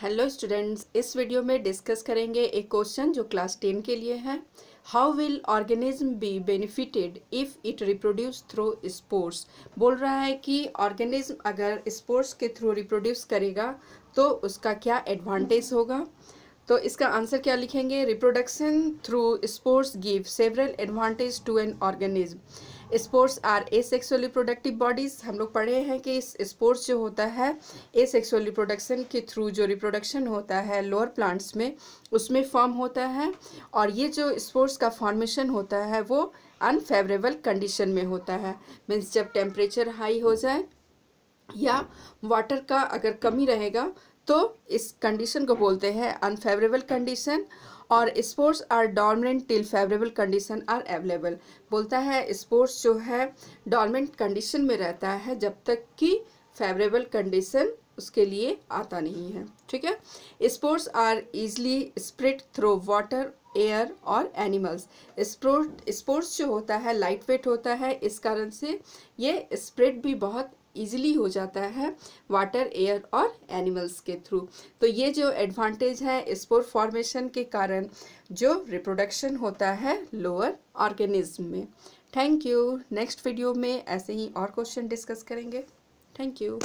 hello students इस video में discuss करेंगे एक क्वेश्चन जो क्लास टेन के लिए है how will organism be benefited if it reproduce through spores बोल रहा है कि ऑर्गेनिज्म अगर स्पोर्ट्स के थ्रू रिप्रोड्यूस करेगा तो उसका क्या एडवांटेज होगा तो इसका आंसर क्या लिखेंगे reproduction through spores give several advantage to an organism spores are a sexually productive bodies हम लोग पढ़े हैं कि स्पोर्ट्स जो होता है ए सेक्सुअली प्रोडक्शन के थ्रू जो रिप्रोडक्शन होता है लोअर प्लांट्स में उसमें फॉर्म होता है और ये जो स्पोर्ट्स का फॉर्मेशन होता है वो अनफेवरेबल कंडीशन में होता है मीन्स जब टेम्परेचर हाई हो जाए या वाटर का अगर कमी रहेगा तो इस कंडीशन को बोलते हैं अनफेवरेबल कंडीशन और spores are dormant till favourable condition are available बोलता है स्पोर्ट्स जो है डॉर्मेंट कंडीशन में रहता है जब तक कि फेवरेबल कंडीशन उसके लिए आता नहीं है ठीक है spores are easily spread through water air और एनिमल्स स्पोर्ट स्पोर्ट्स जो होता है लाइट वेट होता है इस कारण से ये स्प्रेड भी बहुत ईजिली हो जाता है वाटर एयर और एनिमल्स के थ्रू तो ये जो एडवांटेज है स्पोर फॉर्मेशन के कारण जो रिप्रोडक्शन होता है लोअर ऑर्गेनिज्म में थैंक यू नेक्स्ट वीडियो में ऐसे ही और क्वेश्चन डिस्कस करेंगे थैंक यू